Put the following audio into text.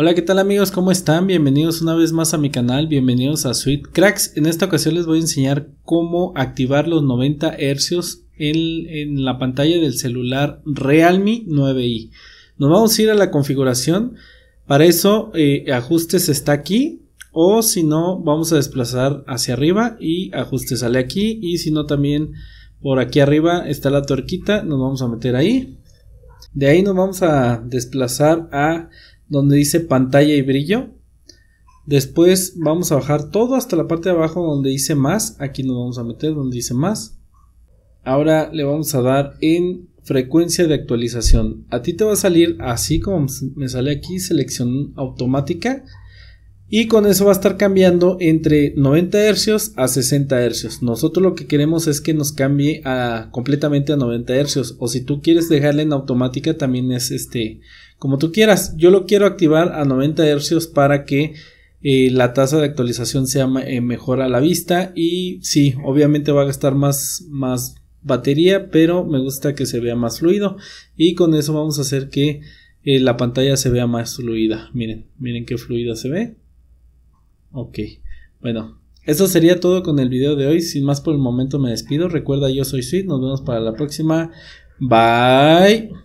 Hola, ¿qué tal amigos? ¿Cómo están? Bienvenidos una vez más a mi canal, bienvenidos a sweet Cracks. En esta ocasión les voy a enseñar cómo activar los 90 Hz en, la pantalla del celular Realme 9i. Nos vamos a ir a la configuración. Para eso, eh, ajustes está aquí. O si no, vamos a desplazar hacia arriba y ajustes sale aquí. Y si no, también por aquí arriba está la tuerquita. Nos vamos a meter ahí. De ahí nos vamos a desplazar a donde dice pantalla y brillo. Después vamos a bajar todo hasta la parte de abajo donde dice más. Aquí nos vamos a meter donde dice más. Ahora le vamos a dar en frecuencia de actualización. A ti te va a salir así como me sale aquí, selección automática y con eso va a estar cambiando entre 90 Hz a 60 Hz. Nosotros lo que queremos es que nos cambie a, completamente a 90 Hz o si tú quieres dejarle en automática también es este como tú quieras. Yo lo quiero activar a 90 Hz para que eh, la tasa de actualización sea eh, mejor a la vista y sí, obviamente va a gastar más más batería, pero me gusta que se vea más fluido y con eso vamos a hacer que eh, la pantalla se vea más fluida. Miren, miren qué fluida se ve. Ok, bueno, eso sería todo con el video de hoy. Sin más por el momento me despido. Recuerda, yo soy Sweet. Nos vemos para la próxima. Bye.